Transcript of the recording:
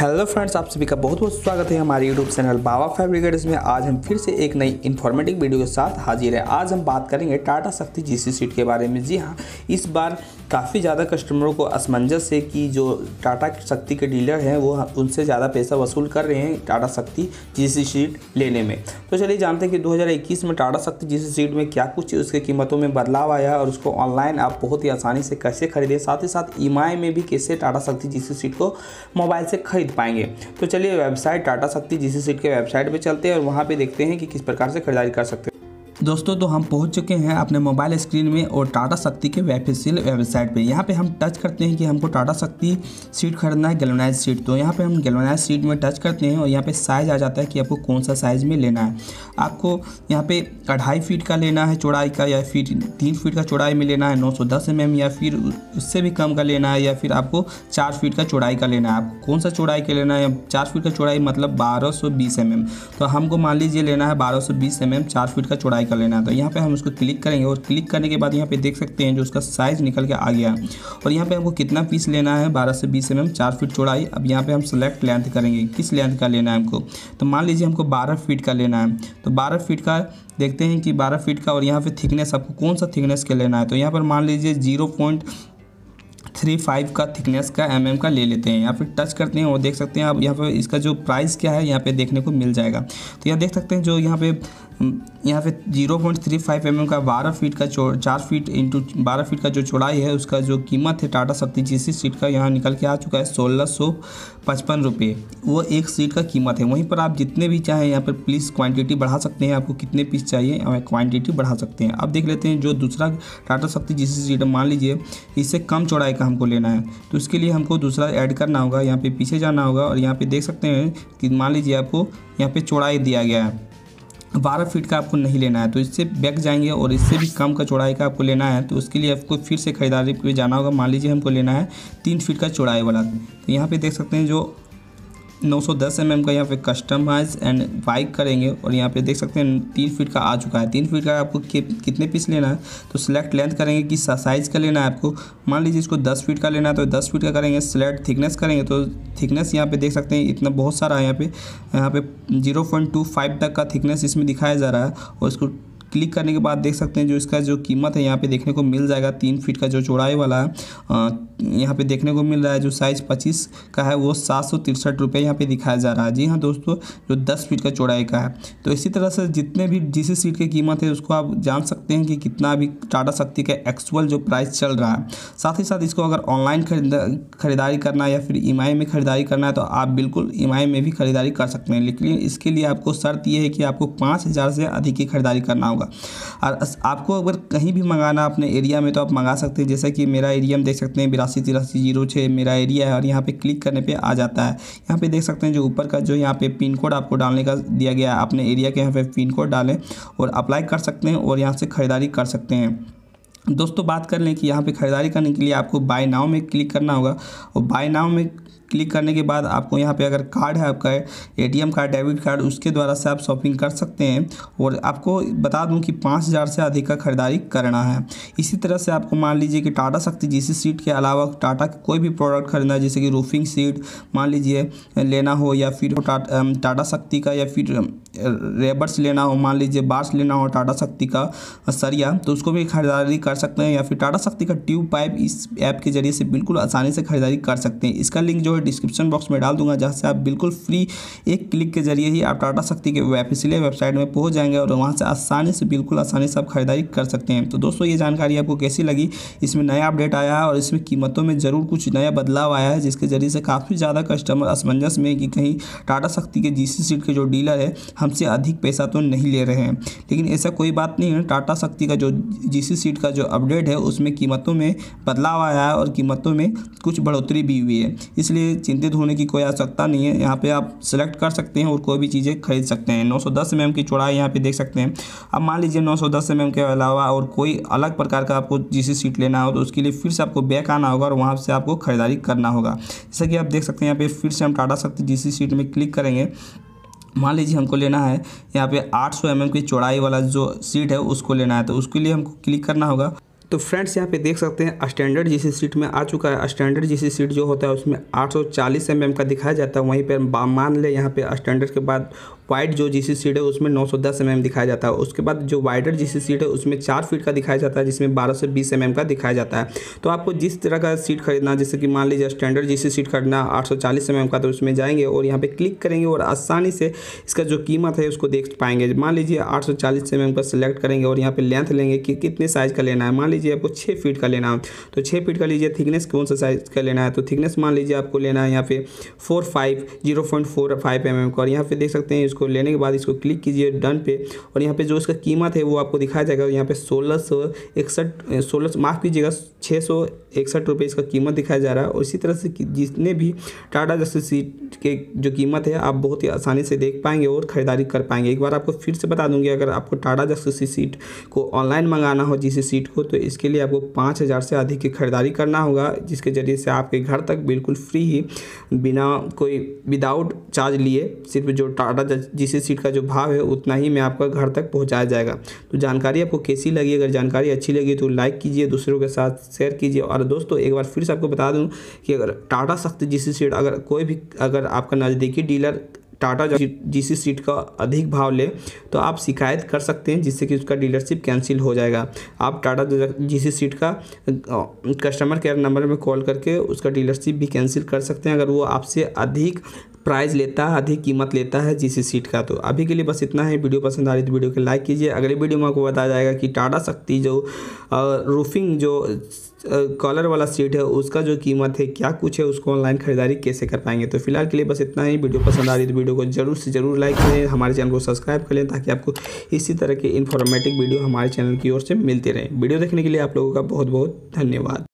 Hello friends आप सभी का बहुत बहुत स्वागत है हमारे यूट्यूब चैनल बाबा फैब्रिकेटर्स में आज हम फिर से एक नई इन्फॉर्मेटिव वीडियो के साथ हाजिर है आज हम बात करेंगे टाटा शक्ति जीसी सीट के बारे में जी हाँ इस बार काफ़ी ज़्यादा कस्टमरों को असमंजस है कि जो टाटा शक्ति के डीलर हैं वो उनसे ज़्यादा पैसा वसूल कर रहे हैं टाटा शक्ति सी सीट लेने में तो चलिए जानते हैं कि 2021 में टाटा शक्ति सी सीट में क्या कुछ उसके कीमतों में बदलाव आया और उसको ऑनलाइन आप बहुत ही आसानी से कैसे खरीदें साथ ही साथ ई e में भी कैसे टाटा शक्ति सी सीट को मोबाइल से खरीद खरीद पाएंगे तो चलिए वेबसाइट टाटा शक्ति जीसी सीट के वेबसाइट पर चलते हैं और वहाँ पर देखते हैं कि किस प्रकार से खरीदारी कर सकते हैं दोस्तों तो हम पहुंच चुके हैं अपने मोबाइल स्क्रीन में और टाटा शक्ति के वेफिशियल वेबसाइट पे यहाँ पे हम टच करते हैं कि हमको टाटा शक्ति सीट खरीदना है गलोनाइज सीट तो यहाँ पे हम गलोनाइज सीट में टच करते हैं और यहाँ पे साइज़ आ जाता है कि आपको कौन सा साइज़ में लेना है आपको यहाँ पे अढ़ाई फीट का लेना है चौड़ाई का या फिर तीन फीट का चौड़ाई में लेना है नौ सौ दस एम mm या फिर उससे भी कम का लेना है या फिर आपको चार फीट का चौड़ाई का लेना है आपको कौन सा चौड़ाई का लेना है चार फीट का चौड़ाई मतलब बारह सौ बीस एम mm। तो हमको मान लीजिए लेना है बारह सौ बीस एम mm चार फीट का चौड़ाई कर लेना तो यहाँ पे हम उसको क्लिक करेंगे और क्लिक करने के बाद यहाँ पे देख सकते हैं जो उसका साइज़ निकल के आ गया और यहाँ पे हमको कितना पीस लेना है बारह से बीस एम mm, एम चार फीट चौड़ाई अब यहाँ पे हम सेलेक्ट लेंथ करेंगे किस लेंथ का लेना है हमको तो मान लीजिए हमको बारह फीट का लेना है तो बारह फीट का देखते हैं कि बारह फीट का और यहाँ पे थिकनेस आपको कौन सा थिकनेस का लेना है तो यहाँ पर मान लीजिए जीरो पॉइंट थ्री फाइव का थिकनेस का एम mm का ले लेते हैं यहाँ फिर टच करते हैं और देख सकते हैं आप यहाँ पे इसका जो प्राइस क्या है यहाँ पे देखने को मिल जाएगा तो यहाँ देख सकते हैं जो यहाँ पे यहाँ पे 0.35 पॉइंट mm का 12 फीट का चार फीट इंटू बारह फीट का जो चौड़ाई है उसका जो कीमत है टाटा शक्ति जिस सीट का यहाँ निकल के आ चुका है सोलह सौ पचपन रुपये वो एक सीट का कीमत है वहीं पर आप जितने भी चाहें यहाँ पर प्लीज़ क्वांटिटी बढ़ा सकते हैं आपको कितने पीस चाहिए क्वांटिटी बढ़ा सकते हैं अब देख लेते हैं जो दूसरा टाटा शक्ति जी सीट मान लीजिए इससे कम चौड़ाई का हमको लेना है तो उसके लिए हमको दूसरा ऐड करना होगा यहाँ पर पीछे जाना होगा और यहाँ पर देख सकते हैं कि मान लीजिए आपको यहाँ पर चौड़ाई दिया गया है बारह फीट का आपको नहीं लेना है तो इससे बैक जाएंगे और इससे भी कम का चौड़ाई का आपको लेना है तो उसके लिए आपको फिर से ख़रीदारी पे जाना होगा मान लीजिए हमको लेना है तीन फीट का चौड़ाई वाला तो यहाँ पे देख सकते हैं जो 910 mm का यहाँ पे कस्टमाइज एंड बाइक करेंगे और यहाँ पे देख सकते हैं तीन फीट का आ चुका है तीन फीट का आपको कितने पीस लेना है तो सिलेक्ट लेंथ करेंगे किस साइज़ का लेना है आपको मान लीजिए इसको 10 फीट का लेना है तो 10 फीट का करेंगे सिलेक्ट थिकनेस करेंगे तो थिकनेस यहाँ पे देख सकते हैं इतना बहुत सारा है यहाँ पे यहाँ पे जीरो तक का थिकनेस इसमें दिखाया जा रहा है और इसको क्लिक करने के बाद देख सकते हैं जो इसका जो कीमत है यहाँ पे देखने को मिल जाएगा तीन फीट का जो चौड़ाई वाला यहाँ पे देखने को मिल रहा है जो साइज़ पच्चीस का है वो सात सौ तिरसठ रुपये यहाँ पर दिखाया जा रहा है जी हाँ दोस्तों जो दस फीट का चौड़ाई का है तो इसी तरह से जितने भी जिस सीट की कीमत है उसको आप जान सकते हैं कि कितना भी टाटा शक्ति का एक्चुअल जो प्राइस चल रहा है साथ ही साथ इसको अगर ऑनलाइन खरीदारी करना है या फिर ई e में खरीदारी करना है तो आप बिल्कुल ई e में भी खरीदारी कर सकते हैं लेकिन इसके लिए आपको शर्त यह है कि आपको पाँच से अधिक की खरीदारी करना होगा होगा और आपको अगर कहीं भी मंगाना अपने एरिया में तो आप मंगा सकते हैं जैसा कि मेरा एरिया में देख सकते हैं बिरासी तिरासी जीरो छः मेरा एरिया है और यहाँ पे क्लिक करने पे आ जाता है यहाँ पे देख सकते हैं जो ऊपर का जो यहाँ पे पिन कोड आपको डालने का दिया गया है अपने एरिया के यहाँ पे पिन कोड डालें और अप्लाई कर सकते हैं और यहाँ से ख़रीदारी कर सकते हैं दोस्तों बात कर लें कि यहाँ पे ख़रीदारी करने के लिए आपको बाय नाव में क्लिक करना होगा और बाय नाव में क्लिक करने के बाद आपको यहाँ पे अगर कार्ड है आपका एटीएम कार्ड डेबिट कार्ड उसके द्वारा से आप शॉपिंग कर सकते हैं और आपको बता दूं कि पाँच हज़ार से अधिक का खरीदारी करना है इसी तरह से आपको मान लीजिए कि टाटा शक्ति जीसी सीट के अलावा टाटा के कोई भी प्रोडक्ट खरीदना है जैसे कि रूफिंग सीट मान लीजिए लेना हो या फिर टाटा शक्ति का या फिर रेबर्स लेना हो मान लीजिए बार्स लेना हो टाटा शक्ति का सरिया तो उसको भी खरीदारी कर सकते हैं या फिर टाटा शक्ति का ट्यूब पाइप इस ऐप के जरिए से बिल्कुल आसानी से खरीदारी कर सकते हैं इसका लिंक जो है मैं डिस्क्रिप्शन बॉक्स में डाल दूंगा जहाँ से आप बिल्कुल फ्री एक क्लिक के जरिए ही आप टाटा शक्ति के ऑफिसियल वेबसाइट में पहुँच जाएंगे और वहाँ से आसानी से बिल्कुल आसानी से आप खरीदारी कर सकते हैं तो दोस्तों ये जानकारी आपको कैसी लगी इसमें नया अपडेट आया है और इसमें कीमतों में ज़रूर कुछ नया बदलाव आया है जिसके जरिए से काफ़ी ज़्यादा कस्टमर असमंजस में कि कहीं टाटा शक्ति के जी सीट के जो डीलर है हमसे अधिक पैसा तो नहीं ले रहे हैं लेकिन ऐसा कोई बात नहीं है टाटा शक्ति का जो जी सीट का जो अपडेट है उसमें कीमतों में बदलाव आया है और कीमतों में कुछ बढ़ोतरी भी हुई है इसलिए चिंतित होने की कोई आवश्यकता नहीं है यहाँ पे आप सिलेक्ट कर सकते हैं और कोई भी चीज़ें खरीद सकते हैं 910 सौ mm की चौड़ाई यहाँ पे देख सकते हैं अब मान लीजिए 910 सौ mm के अलावा और कोई अलग प्रकार का आपको जिस सीट लेना हो तो उसके लिए फिर से आपको बैक आना होगा और वहाँ से आपको खरीदारी करना होगा जैसा कि आप देख सकते हैं यहाँ पर फिर से हम टाटा सकते जिस सीट में क्लिक करेंगे मान लीजिए हमको लेना है यहाँ पे 800 सौ mm की चौड़ाई वाला जो सीट है उसको लेना है तो उसके लिए हमको क्लिक करना होगा तो फ्रेंड्स यहाँ पे देख सकते हैं स्टैंडर्ड जीसी सीट में आ चुका है स्टैंडर्ड जीसी सीट जो होता है उसमें 840 सौ mm का दिखाया जाता है वहीं पर मान ले यहाँ पे स्टैंडर्ड के बाद वाइड जो जी सीट है उसमें नौ सौ दस mm दिखाया जाता है उसके बाद जो वाइडर जी सीट है उसमें चार फीट का दिखाया जाता है जिसमें बारह से बीस एम का दिखाया जाता है तो आपको जिस तरह का सीट खरीदना जैसे कि मान लीजिए स्टैंडर्ड जी सीट खरीदना आठ सौ चालीस एम का तो उसमें जाएंगे और यहाँ पर क्लिक करेंगे और आसानी से इसका जो कीमत है उसको देख पाएंगे मान लीजिए आठ सौ चालीस एम का सिलेक्ट करेंगे और यहाँ पर लेंथ लेंगे कि कितने साइज़ का लेना है मान लीजिए आपको छः फीट का लेना है तो छः फीट का लीजिए थिकनेस कौन सा साइज़ का लेना है तो थिकनेस मान लीजिए आपको लेना है यहाँ पे four five zero point four five M का और यहाँ पे देख सकते हैं इसको इसको लेने के बाद इसको क्लिक कीजिए डन पे और यहाँ पे जो इसका कीमत है वो आपको दिखाया जाएगा यहाँ पे सोलह सौ इकसठ सोलह माफ़ कीजिएगा छः सौ इकसठ रुपये इसका कीमत दिखाया जा रहा है और इसी तरह से जितने भी टाटा जैसे सीट के जो कीमत है आप बहुत ही आसानी से देख पाएंगे और ख़रीदारी कर पाएंगे एक बार आपको फिर से बता दूंगी अगर आपको टाटा जैसे सीट को ऑनलाइन मंगाना हो जिस सीट को तो इसके लिए आपको पाँच हज़ार से अधिक की खरीदारी करना होगा जिसके ज़रिए से आपके घर तक बिल्कुल फ्री ही बिना कोई विदाउट चार्ज लिए सिर्फ जो टाटा जिस सीट का जो भाव है उतना ही में आपका घर तक पहुँचाया जाएगा तो जानकारी आपको कैसी लगी अगर जानकारी अच्छी लगी तो लाइक कीजिए दूसरों के साथ शेयर कीजिए और दोस्तों एक बार फिर से आपको बता दूँ कि अगर टाटा सख्त जिस सीट अगर कोई भी अगर आपका नज़दीकी डीलर टाटा जीसी सीट का अधिक भाव ले तो आप शिकायत कर सकते हैं जिससे कि उसका डीलरशिप कैंसिल हो जाएगा आप टाटा जीसी सीट का कस्टमर केयर नंबर में कॉल करके उसका डीलरशिप भी कैंसिल कर सकते हैं अगर वो आपसे अधिक प्राइज़ लेता है अधिक कीमत लेता है जिस सीट का तो अभी के लिए बस इतना है वीडियो पसंद आ रही तो वीडियो को लाइक कीजिए अगले वीडियो में आपको बताया जाएगा कि टाटा शक्ति जो रूफिंग जो कॉलर वाला सीट है उसका जो कीमत है क्या कुछ है उसको ऑनलाइन खरीदारी कैसे कर पाएंगे तो फिलहाल के लिए बस इतना ही वीडियो पसंद आ रही तो वीडियो को जरूर से जरूर लाइक करें हमारे चैनल को सब्सक्राइब करें ताकि आपको इसी तरह के इन्फॉर्मेटिव वीडियो हमारे चैनल की ओर से मिलते रहें वीडियो देखने के लिए आप लोगों का बहुत बहुत धन्यवाद